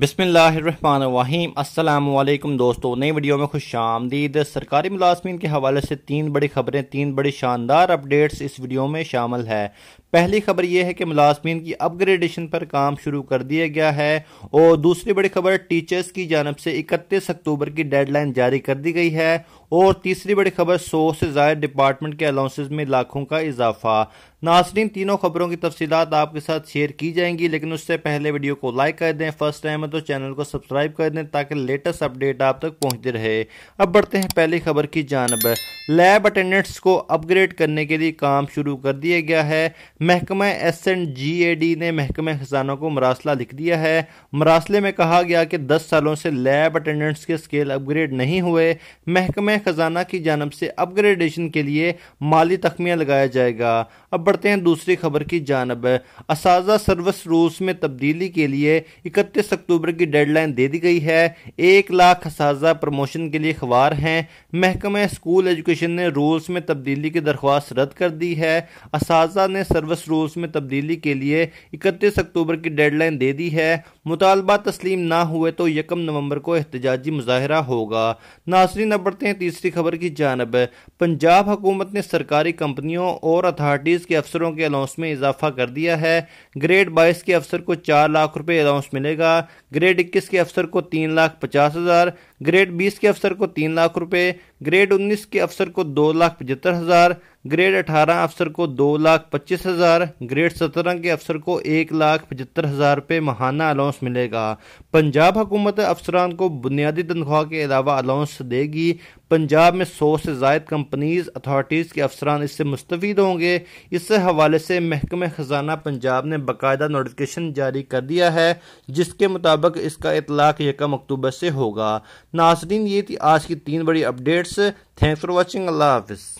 बिसमीम अल्लाम दोस्तों नई वीडियो में खुश आमदीद सरकारी मुलाजमीन के हवाले से तीन बड़ी खबरें तीन बड़ी शानदार अपडेट्स इस वीडियो में शामिल है पहली खबर यह है कि मुलाजमीन की अपग्रेडेशन पर काम शुरू कर दिया गया है और दूसरी बड़ी खबर टीचर्स की जानब से इकतीस अक्टूबर की डेडलाइन जारी कर दी गई है और तीसरी बड़ी खबर सौ से ज्यादा डिपार्टमेंट के अलाउंसेज में लाखों का इजाफा नासरीन तीनों खबरों की तफसीत आपके साथ शेयर की जाएंगी लेकिन उससे पहले वीडियो को लाइक कर दें फर्स्ट टाइम है तो चैनल को सब्सक्राइब कर दें ताकि लेटेस्ट अपडेट आप तक पहुंचते रहे अब बढ़ते हैं पहली खबर की जानब लैब अटेंडेंट्स को अपग्रेड करने के लिए काम शुरू कर दिया गया है महकमा S and G A D ने महकमा खजाना को मरासला लिख दिया है मरासले में कहा गया कि दस सालों से लैब अटेंडेंट्स के स्केल अपग्रेड नहीं हुए महकमा खजाना की जानब से अपग्रेडेशन के लिए माली तखमिया लगाया जाएगा अब बढ़ते हैं दूसरी खबर की जानब इस सर्विस रूल्स में तब्दीली के लिए इकतीस अक्टूबर की डेडलाइन दे दी गई है एक लाख असाजा प्रमोशन के लिए अखबार हैं महकमा स्कूल एजुकेशन एजुकेशन ने रूल्स में तब्दीली की दरख्वास्त रद्द कर दी है इस ने सर्विस रूल्स में तब्दीली के लिए इकतीस अक्टूबर की डेडलाइन दे दी है मुतालबा तस्लीम ना हुए तो यकम नवंबर को एहतजाजी मुजाहरा होगा नासरीन बढ़ते हैं तीसरी खबर की जानब पंजाब हुकूमत ने सरकारी कंपनियों और अथार्टीज के अफसरों के अलाउंस में इजाफा कर दिया है ग्रेड बाईस के अफसर को चार लाख रुपये अलाउंस मिलेगा ग्रेड इक्कीस के अफसर को तीन लाख पचास हज़ार ग्रेड बीस के अफसर को तीन लाख रुपए ग्रेड उन्नीस के अफसर को दो लाख पचहत्तर हजार ग्रेड अठारह अफसर को दो लाख पच्चीस हज़ार ग्रेड सत्रह के अफसर को एक लाख पचहत्तर हज़ार रुपये महाना अलाउंस मिलेगा पंजाब हुकूमत अफसरान को बुनियादी तनख्वाह के अलावा अलाउंस देगी पंजाब में सौ से जायद कंपनीज अथॉरिटीज के अफसरान इससे मुस्तफ़ होंगे इस हवाले से महकम ख़जाना पंजाब ने बाकायदा नोटिफिकेशन जारी कर दिया है जिसके मुताबिक इसका इतलाक यकम अक्टूबर से होगा नाजरीन ये थी आज की तीन बड़ी अपडेट्स थैंक्स फॉर वॉचिंग अल्लाह हाफिज़